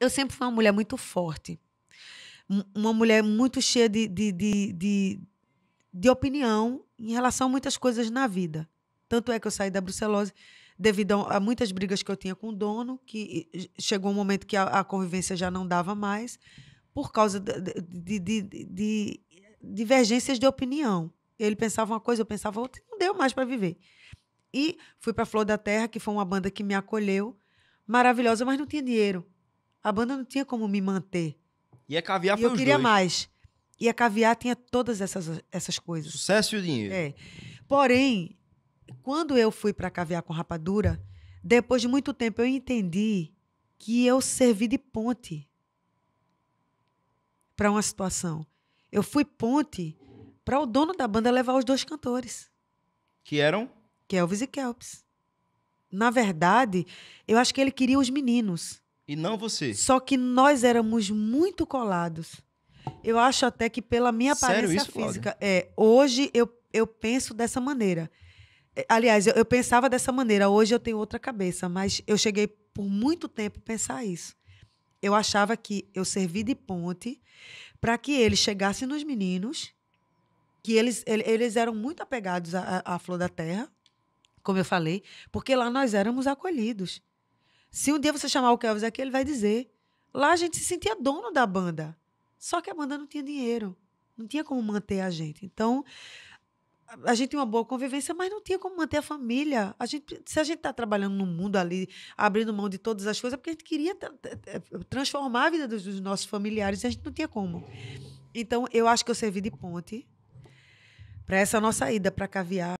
eu sempre fui uma mulher muito forte. Uma mulher muito cheia de, de, de, de, de opinião em relação a muitas coisas na vida. Tanto é que eu saí da brucelose devido a, muitas brigas que eu tinha com o dono, que chegou um momento que a, a convivência já não dava mais, por causa de, de, de, de, divergências de opinião. Ele pensava uma coisa, eu pensava outra, não deu mais para viver. E fui para Flor da Terra, que foi uma banda que me acolheu, maravilhosa, mas não tinha dinheiro. A banda não tinha como me manter. E a caviar e foi eu queria dois. mais. E a caviar tinha todas essas, essas coisas. Sucesso e o dinheiro. É. Porém, quando eu fui para caviar com rapadura, depois de muito tempo eu entendi que eu servi de ponte para uma situação. Eu fui ponte para o dono da banda levar os dois cantores. Que eram? Kelvis e Kelps. Na verdade, eu acho que ele queria os meninos. E não você. Só que nós éramos muito colados. Eu acho até que pela minha aparência Sério, isso, física. Flávia? É, hoje eu, eu penso dessa maneira. É, aliás, eu, eu pensava dessa maneira. Hoje eu tenho outra cabeça, mas eu cheguei por muito tempo a pensar isso. Eu achava que eu servi de ponte para que eles chegassem nos meninos, que eles, eles eram muito apegados à, à flor da terra, como eu falei, porque lá nós éramos acolhidos. Se um dia você chamar o Kelvis aqui, ele vai dizer. Lá a gente se sentia dono da banda. Só que a banda não tinha dinheiro. Não tinha como manter a gente. Então, a gente tinha uma boa convivência, mas não tinha como manter a família. A gente, se a gente está trabalhando no mundo ali, abrindo mão de todas as coisas, é porque a gente queria transformar a vida dos, dos nossos familiares e a gente não tinha como. Então, eu acho que eu servi de ponte para essa nossa ida para caviar.